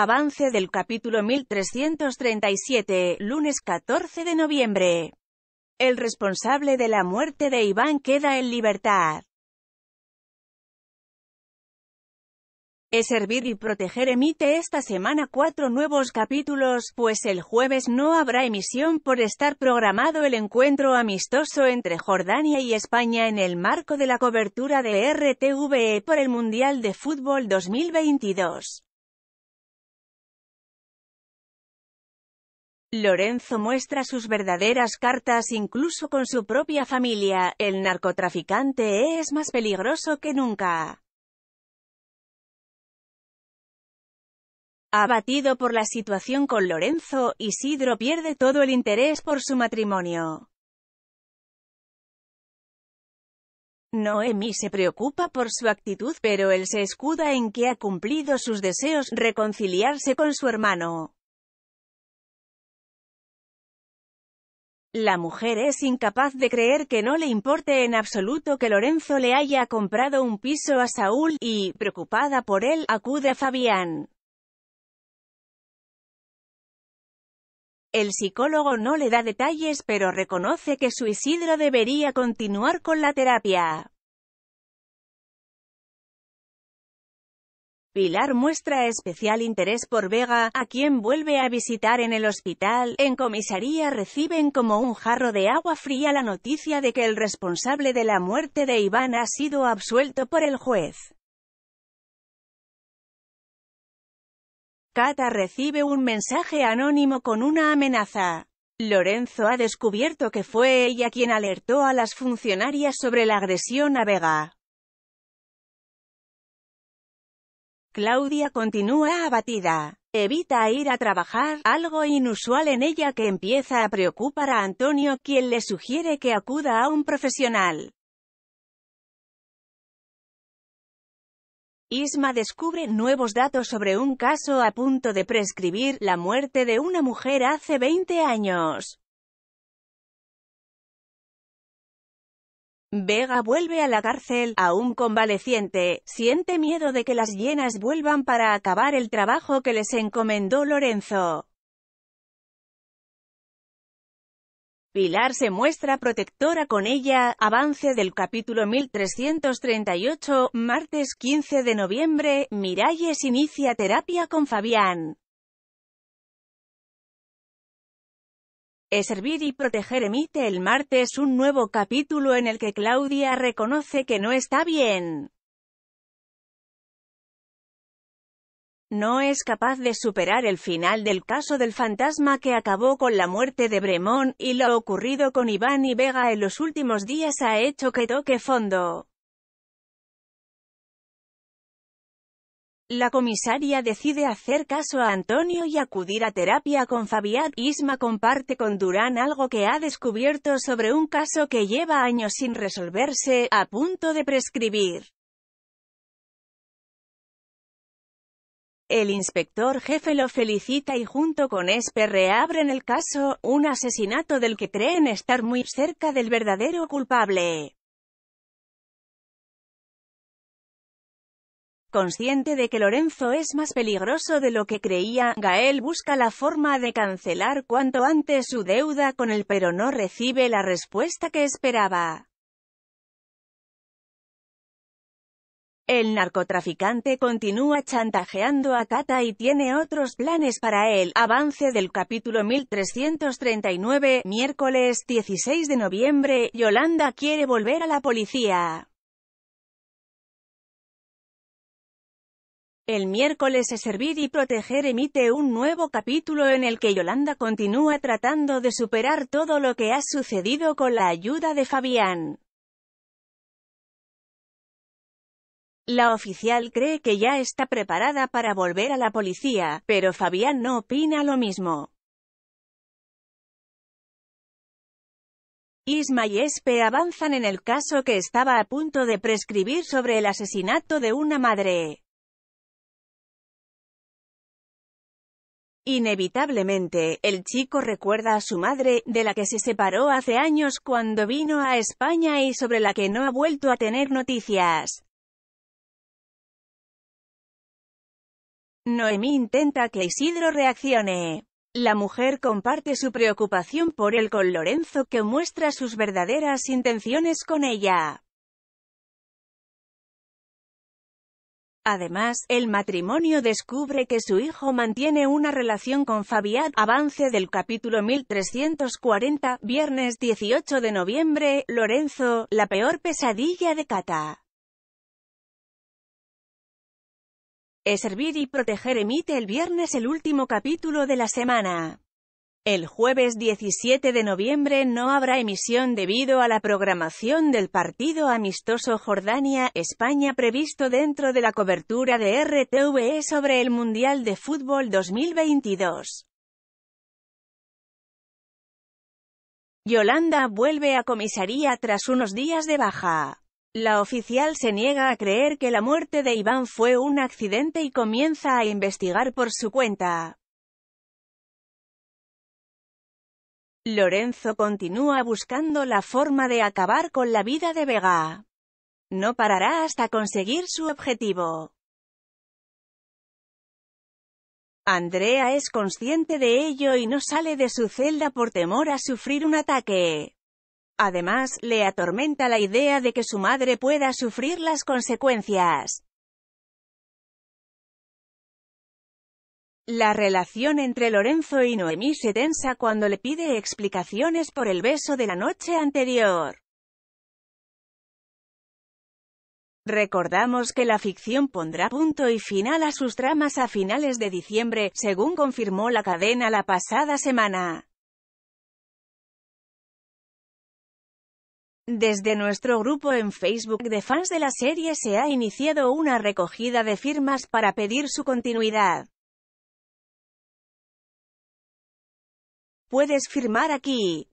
Avance del capítulo 1337, lunes 14 de noviembre. El responsable de la muerte de Iván queda en libertad. Es servir y proteger emite esta semana cuatro nuevos capítulos, pues el jueves no habrá emisión por estar programado el encuentro amistoso entre Jordania y España en el marco de la cobertura de RTVE por el Mundial de Fútbol 2022. Lorenzo muestra sus verdaderas cartas incluso con su propia familia, el narcotraficante es más peligroso que nunca. Abatido por la situación con Lorenzo, Isidro pierde todo el interés por su matrimonio. Noemi se preocupa por su actitud pero él se escuda en que ha cumplido sus deseos, reconciliarse con su hermano. La mujer es incapaz de creer que no le importe en absoluto que Lorenzo le haya comprado un piso a Saúl, y, preocupada por él, acude a Fabián. El psicólogo no le da detalles pero reconoce que su Isidro debería continuar con la terapia. Pilar muestra especial interés por Vega, a quien vuelve a visitar en el hospital. En comisaría reciben como un jarro de agua fría la noticia de que el responsable de la muerte de Iván ha sido absuelto por el juez. Cata recibe un mensaje anónimo con una amenaza. Lorenzo ha descubierto que fue ella quien alertó a las funcionarias sobre la agresión a Vega. Claudia continúa abatida. Evita ir a trabajar, algo inusual en ella que empieza a preocupar a Antonio quien le sugiere que acuda a un profesional. Isma descubre nuevos datos sobre un caso a punto de prescribir la muerte de una mujer hace 20 años. Vega vuelve a la cárcel, aún convaleciente, siente miedo de que las hienas vuelvan para acabar el trabajo que les encomendó Lorenzo. Pilar se muestra protectora con ella, avance del capítulo 1338, martes 15 de noviembre, Miralles inicia terapia con Fabián. Servir y proteger emite el martes un nuevo capítulo en el que Claudia reconoce que no está bien. No es capaz de superar el final del caso del fantasma que acabó con la muerte de Bremón, y lo ocurrido con Iván y Vega en los últimos días ha hecho que toque fondo. La comisaria decide hacer caso a Antonio y acudir a terapia con Fabián. Isma comparte con Durán algo que ha descubierto sobre un caso que lleva años sin resolverse, a punto de prescribir. El inspector jefe lo felicita y junto con Esper reabren el caso, un asesinato del que creen estar muy cerca del verdadero culpable. Consciente de que Lorenzo es más peligroso de lo que creía, Gael busca la forma de cancelar cuanto antes su deuda con él pero no recibe la respuesta que esperaba. El narcotraficante continúa chantajeando a Cata y tiene otros planes para él. Avance del capítulo 1339, miércoles 16 de noviembre, Yolanda quiere volver a la policía. El miércoles Servir y Proteger emite un nuevo capítulo en el que Yolanda continúa tratando de superar todo lo que ha sucedido con la ayuda de Fabián. La oficial cree que ya está preparada para volver a la policía, pero Fabián no opina lo mismo. Isma y Espe avanzan en el caso que estaba a punto de prescribir sobre el asesinato de una madre. Inevitablemente, el chico recuerda a su madre, de la que se separó hace años cuando vino a España y sobre la que no ha vuelto a tener noticias. Noemí intenta que Isidro reaccione. La mujer comparte su preocupación por él con Lorenzo que muestra sus verdaderas intenciones con ella. Además, el matrimonio descubre que su hijo mantiene una relación con Fabián. Avance del capítulo 1340, viernes 18 de noviembre, Lorenzo, la peor pesadilla de Cata. Es servir y proteger emite el viernes el último capítulo de la semana. El jueves 17 de noviembre no habrá emisión debido a la programación del partido amistoso Jordania-España previsto dentro de la cobertura de RTVE sobre el Mundial de Fútbol 2022. Yolanda vuelve a comisaría tras unos días de baja. La oficial se niega a creer que la muerte de Iván fue un accidente y comienza a investigar por su cuenta. Lorenzo continúa buscando la forma de acabar con la vida de Vega. No parará hasta conseguir su objetivo. Andrea es consciente de ello y no sale de su celda por temor a sufrir un ataque. Además, le atormenta la idea de que su madre pueda sufrir las consecuencias. La relación entre Lorenzo y Noemí se tensa cuando le pide explicaciones por el beso de la noche anterior. Recordamos que la ficción pondrá punto y final a sus tramas a finales de diciembre, según confirmó la cadena la pasada semana. Desde nuestro grupo en Facebook de fans de la serie se ha iniciado una recogida de firmas para pedir su continuidad. Puedes firmar aquí.